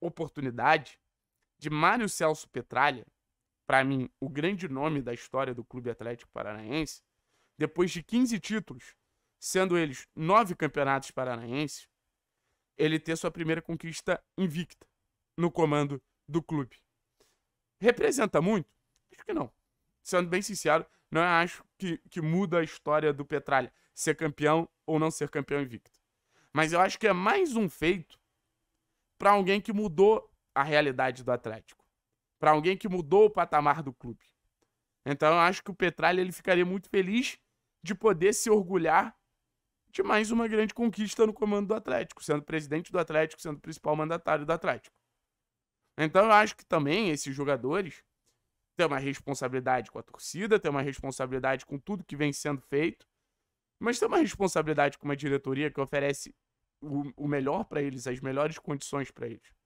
oportunidade de Mário Celso Petralha, para mim o grande nome da história do Clube Atlético Paranaense, depois de 15 títulos, sendo eles nove campeonatos paranaenses, ele ter sua primeira conquista invicta no comando do clube. Representa muito? Acho que não. Sendo bem sincero, não acho que, que muda a história do Petralha ser campeão ou não ser campeão invicto. Mas eu acho que é mais um feito para alguém que mudou a realidade do Atlético, para alguém que mudou o patamar do clube. Então eu acho que o Petralha ele ficaria muito feliz de poder se orgulhar de mais uma grande conquista no comando do Atlético, sendo presidente do Atlético, sendo principal mandatário do Atlético. Então eu acho que também esses jogadores têm uma responsabilidade com a torcida, têm uma responsabilidade com tudo que vem sendo feito, mas têm uma responsabilidade com uma diretoria que oferece o, o melhor para eles, as melhores condições para eles.